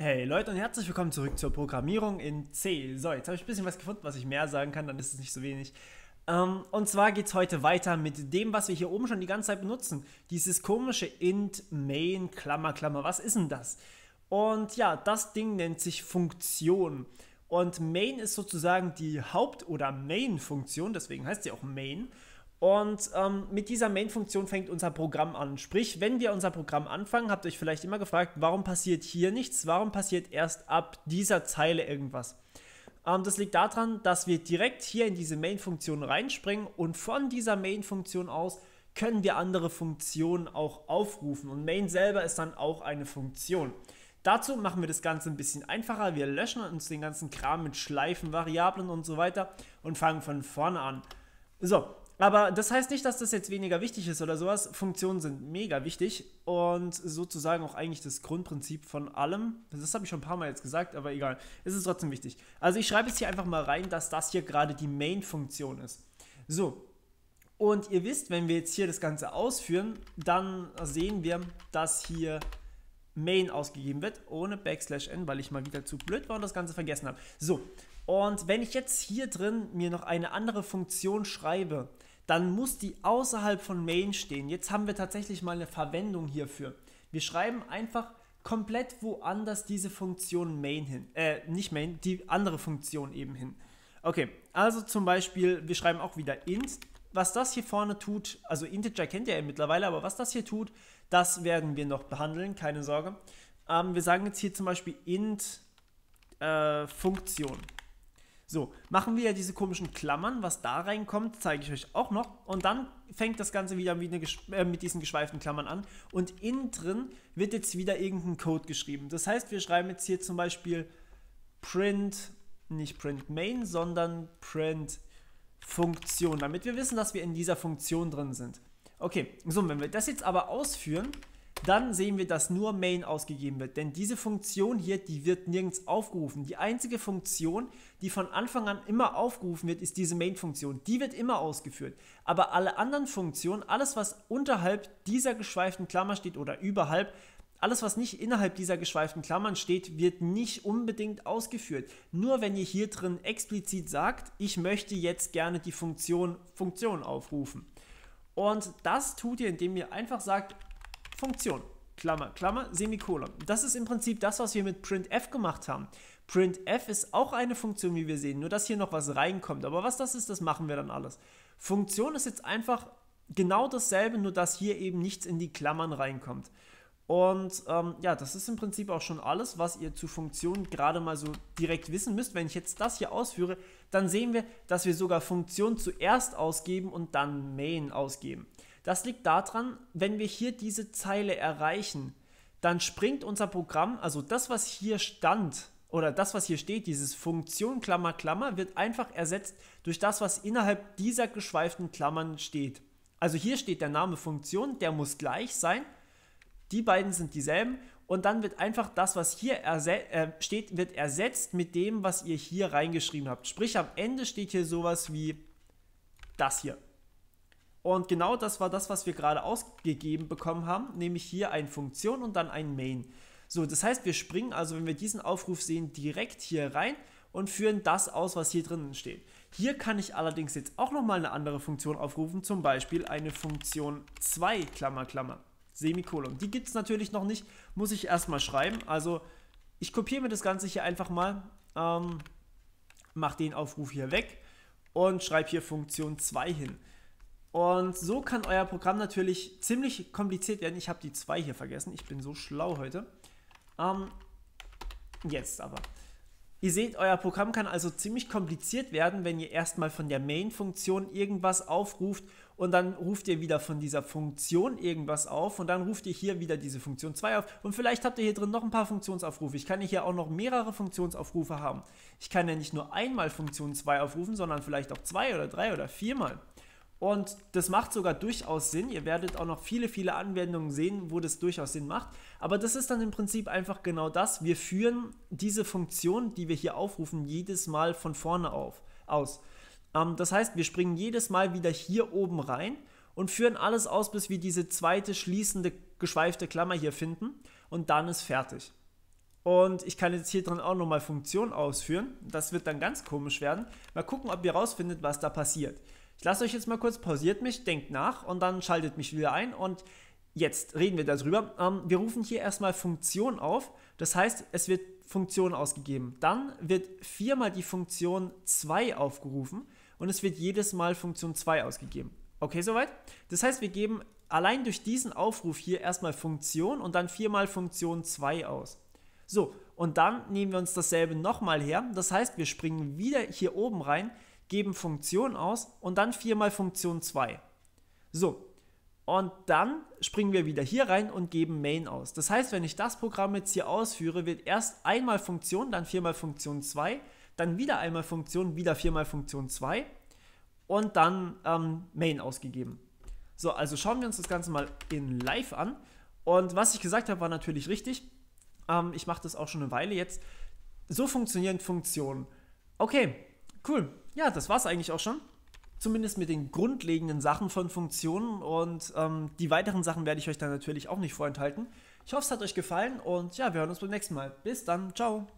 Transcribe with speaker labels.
Speaker 1: Hey Leute und herzlich willkommen zurück zur Programmierung in C. So, jetzt habe ich ein bisschen was gefunden, was ich mehr sagen kann, dann ist es nicht so wenig. Ähm, und zwar geht es heute weiter mit dem, was wir hier oben schon die ganze Zeit benutzen. Dieses komische int main Klammer Klammer. Was ist denn das? Und ja, das Ding nennt sich Funktion. Und main ist sozusagen die Haupt- oder Main-Funktion, deswegen heißt sie auch main. Und ähm, mit dieser Main-Funktion fängt unser Programm an. Sprich, wenn wir unser Programm anfangen, habt ihr euch vielleicht immer gefragt, warum passiert hier nichts? Warum passiert erst ab dieser Zeile irgendwas? Ähm, das liegt daran, dass wir direkt hier in diese Main-Funktion reinspringen und von dieser Main-Funktion aus können wir andere Funktionen auch aufrufen. Und Main selber ist dann auch eine Funktion. Dazu machen wir das Ganze ein bisschen einfacher. Wir löschen uns den ganzen Kram mit Schleifen, Variablen und so weiter und fangen von vorne an. So, aber das heißt nicht, dass das jetzt weniger wichtig ist oder sowas. Funktionen sind mega wichtig und sozusagen auch eigentlich das Grundprinzip von allem. Das habe ich schon ein paar Mal jetzt gesagt, aber egal. Es ist trotzdem wichtig. Also ich schreibe jetzt hier einfach mal rein, dass das hier gerade die Main-Funktion ist. So. Und ihr wisst, wenn wir jetzt hier das Ganze ausführen, dann sehen wir, dass hier Main ausgegeben wird, ohne Backslash N, weil ich mal wieder zu blöd war und das Ganze vergessen habe. So, und wenn ich jetzt hier drin mir noch eine andere Funktion schreibe, dann muss die außerhalb von Main stehen. Jetzt haben wir tatsächlich mal eine Verwendung hierfür. Wir schreiben einfach komplett woanders diese Funktion Main hin. Äh, nicht Main, die andere Funktion eben hin. Okay, also zum Beispiel, wir schreiben auch wieder int. Was das hier vorne tut, also Integer kennt ihr ja mittlerweile, aber was das hier tut, das werden wir noch behandeln, keine Sorge. Ähm, wir sagen jetzt hier zum Beispiel int äh, Funktion. So, machen wir ja diese komischen Klammern, was da reinkommt, zeige ich euch auch noch. Und dann fängt das Ganze wieder mit, äh, mit diesen geschweiften Klammern an. Und innen drin wird jetzt wieder irgendein Code geschrieben. Das heißt, wir schreiben jetzt hier zum Beispiel print, nicht print main, sondern print Funktion, damit wir wissen, dass wir in dieser Funktion drin sind. Okay, so, wenn wir das jetzt aber ausführen, dann sehen wir, dass nur Main ausgegeben wird. Denn diese Funktion hier, die wird nirgends aufgerufen. Die einzige Funktion, die von Anfang an immer aufgerufen wird, ist diese Main-Funktion. Die wird immer ausgeführt. Aber alle anderen Funktionen, alles was unterhalb dieser geschweiften Klammer steht oder überhalb, alles, was nicht innerhalb dieser geschweiften Klammern steht, wird nicht unbedingt ausgeführt. Nur wenn ihr hier drin explizit sagt, ich möchte jetzt gerne die Funktion Funktion aufrufen. Und das tut ihr, indem ihr einfach sagt, Funktion. Klammer, Klammer, Semikolon. Das ist im Prinzip das, was wir mit printf gemacht haben. Printf ist auch eine Funktion, wie wir sehen, nur dass hier noch was reinkommt. Aber was das ist, das machen wir dann alles. Funktion ist jetzt einfach genau dasselbe, nur dass hier eben nichts in die Klammern reinkommt. Und ähm, ja, das ist im Prinzip auch schon alles, was ihr zu Funktionen gerade mal so direkt wissen müsst. Wenn ich jetzt das hier ausführe, dann sehen wir, dass wir sogar Funktion zuerst ausgeben und dann Main ausgeben. Das liegt daran, wenn wir hier diese Zeile erreichen, dann springt unser Programm, also das, was hier stand oder das, was hier steht, dieses Funktion Klammer Klammer, wird einfach ersetzt durch das, was innerhalb dieser geschweiften Klammern steht. Also hier steht der Name Funktion, der muss gleich sein. Die beiden sind dieselben und dann wird einfach das, was hier äh, steht, wird ersetzt mit dem, was ihr hier reingeschrieben habt. Sprich, am Ende steht hier sowas wie das hier. Und genau das war das, was wir gerade ausgegeben bekommen haben, nämlich hier eine Funktion und dann ein Main. So, das heißt, wir springen also, wenn wir diesen Aufruf sehen, direkt hier rein und führen das aus, was hier drinnen steht. Hier kann ich allerdings jetzt auch nochmal eine andere Funktion aufrufen, zum Beispiel eine Funktion 2, Klammer, Klammer, Semikolon. Die gibt es natürlich noch nicht, muss ich erstmal schreiben. Also ich kopiere mir das Ganze hier einfach mal, ähm, mache den Aufruf hier weg und schreibe hier Funktion 2 hin. Und so kann euer Programm natürlich ziemlich kompliziert werden. Ich habe die zwei hier vergessen. Ich bin so schlau heute. Ähm, jetzt aber. Ihr seht, euer Programm kann also ziemlich kompliziert werden, wenn ihr erstmal von der Main-Funktion irgendwas aufruft und dann ruft ihr wieder von dieser Funktion irgendwas auf und dann ruft ihr hier wieder diese Funktion 2 auf und vielleicht habt ihr hier drin noch ein paar Funktionsaufrufe. Ich kann hier auch noch mehrere Funktionsaufrufe haben. Ich kann ja nicht nur einmal Funktion 2 aufrufen, sondern vielleicht auch zwei oder drei oder viermal. Und das macht sogar durchaus Sinn. Ihr werdet auch noch viele, viele Anwendungen sehen, wo das durchaus Sinn macht. Aber das ist dann im Prinzip einfach genau das. Wir führen diese Funktion, die wir hier aufrufen, jedes Mal von vorne auf, aus. Ähm, das heißt, wir springen jedes Mal wieder hier oben rein und führen alles aus, bis wir diese zweite schließende, geschweifte Klammer hier finden. Und dann ist fertig. Und ich kann jetzt hier drin auch nochmal Funktionen ausführen. Das wird dann ganz komisch werden. Mal gucken, ob ihr rausfindet, was da passiert. Ich lasse euch jetzt mal kurz, pausiert mich, denkt nach und dann schaltet mich wieder ein und jetzt reden wir darüber. Ähm, wir rufen hier erstmal Funktion auf. Das heißt, es wird Funktion ausgegeben. Dann wird viermal die Funktion 2 aufgerufen und es wird jedes Mal Funktion 2 ausgegeben. Okay, soweit? Das heißt, wir geben allein durch diesen Aufruf hier erstmal Funktion und dann viermal Funktion 2 aus. So, und dann nehmen wir uns dasselbe nochmal her. Das heißt, wir springen wieder hier oben rein, geben Funktion aus und dann 4 mal Funktion 2. So, und dann springen wir wieder hier rein und geben main aus. Das heißt, wenn ich das Programm jetzt hier ausführe, wird erst einmal Funktion, dann 4 mal Funktion 2, dann wieder einmal Funktion, wieder 4 mal Funktion 2 und dann ähm, main ausgegeben. So, also schauen wir uns das Ganze mal in live an. Und was ich gesagt habe, war natürlich richtig. Ähm, ich mache das auch schon eine Weile jetzt. So funktionieren Funktionen. Okay, cool. Ja, das war es eigentlich auch schon. Zumindest mit den grundlegenden Sachen von Funktionen und ähm, die weiteren Sachen werde ich euch dann natürlich auch nicht vorenthalten. Ich hoffe, es hat euch gefallen und ja, wir hören uns beim nächsten Mal. Bis dann, ciao.